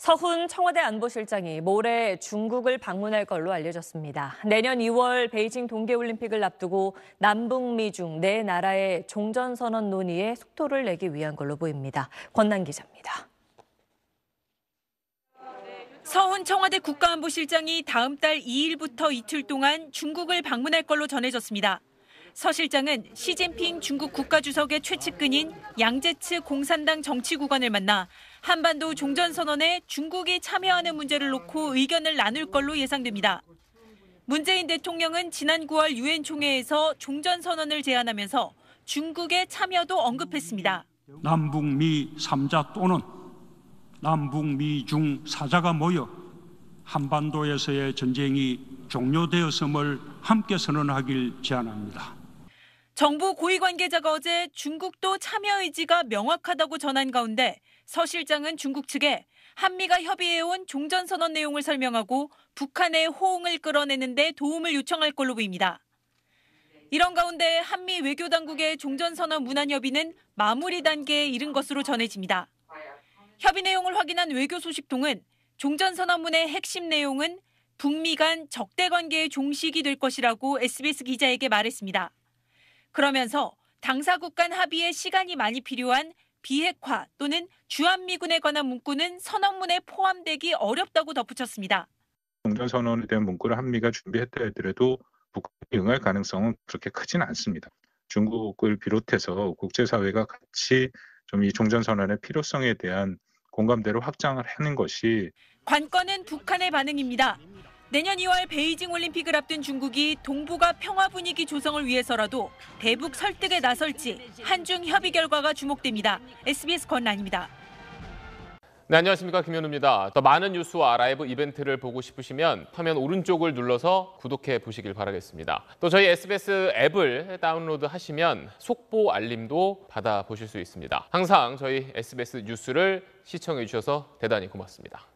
서훈 청와대 안보실장이 모레 중국을 방문할 걸로 알려졌습니다. 내년 2월 베이징 동계올림픽을 앞두고 남북미 중네 나라의 종전선언 논의에 속도를 내기 위한 걸로 보입니다. 권난 기자입니다. 서훈 청와대 국가안보실장이 다음 달 2일부터 이틀 동안 중국을 방문할 걸로 전해졌습니다. 서 실장은 시진핑 중국 국가주석의 최측근인 양제츠 공산당 정치구관을 만나 한반도 종전선언에 중국이 참여하는 문제를 놓고 의견을 나눌 걸로 예상됩니다. 문재인 대통령은 지난 9월 유엔 총회에서 종전선언을 제안하면서 중국의 참여도 언급했습니다. 남북미 3자 또는 남북미 중 4자가 모여 한반도에서의 전쟁이 종료되었음을 함께 선언하길 제안합니다. 정부 고위 관계자가 어제 중국도 참여 의지가 명확하다고 전한 가운데 서 실장은 중국 측에 한미가 협의해온 종전선언 내용을 설명하고 북한의 호응을 끌어내는데 도움을 요청할 걸로 보입니다. 이런 가운데 한미 외교당국의 종전선언 문안협의는 마무리 단계에 이른 것으로 전해집니다. 협의 내용을 확인한 외교 소식통은 종전선언문의 핵심 내용은 북미 간 적대 관계의 종식이 될 것이라고 SBS 기자에게 말했습니다. 그러면서 당사국 간 합의에 시간이 많이 필요한 비핵화 또는 주한미군에 관한 문구는 선언문에 포함되기 어렵다고 덧붙였습니다. 종전선언에 대한 문구를 한미가 준비했다 해더라도 북한이 응할 가능성은 그렇게 크진 않습니다. 중국을 비롯해서 국제사회가 같이 좀 이 종전선언의 필요성에 대한 공감대를 확장을 하는 것이 관건은 북한의 반응입니다. 내년 2월 베이징 올림픽을 앞둔 중국이 동북아 평화 분위기 조성을 위해서라도 대북 설득에 나설지 한중 협의 결과가 주목됩니다. SBS 권란입니다. 네, 안녕하십니까 김현우입니다. 더 많은 뉴스와 라이브 이벤트를 보고 싶으시면 화면 오른쪽을 눌러서 구독해 보시길 바라겠습니다. 또 저희 SBS 앱을 다운로드 하시면 속보 알림도 받아 보실 수 있습니다. 항상 저희 SBS 뉴스를 시청해 주셔서 대단히 고맙습니다.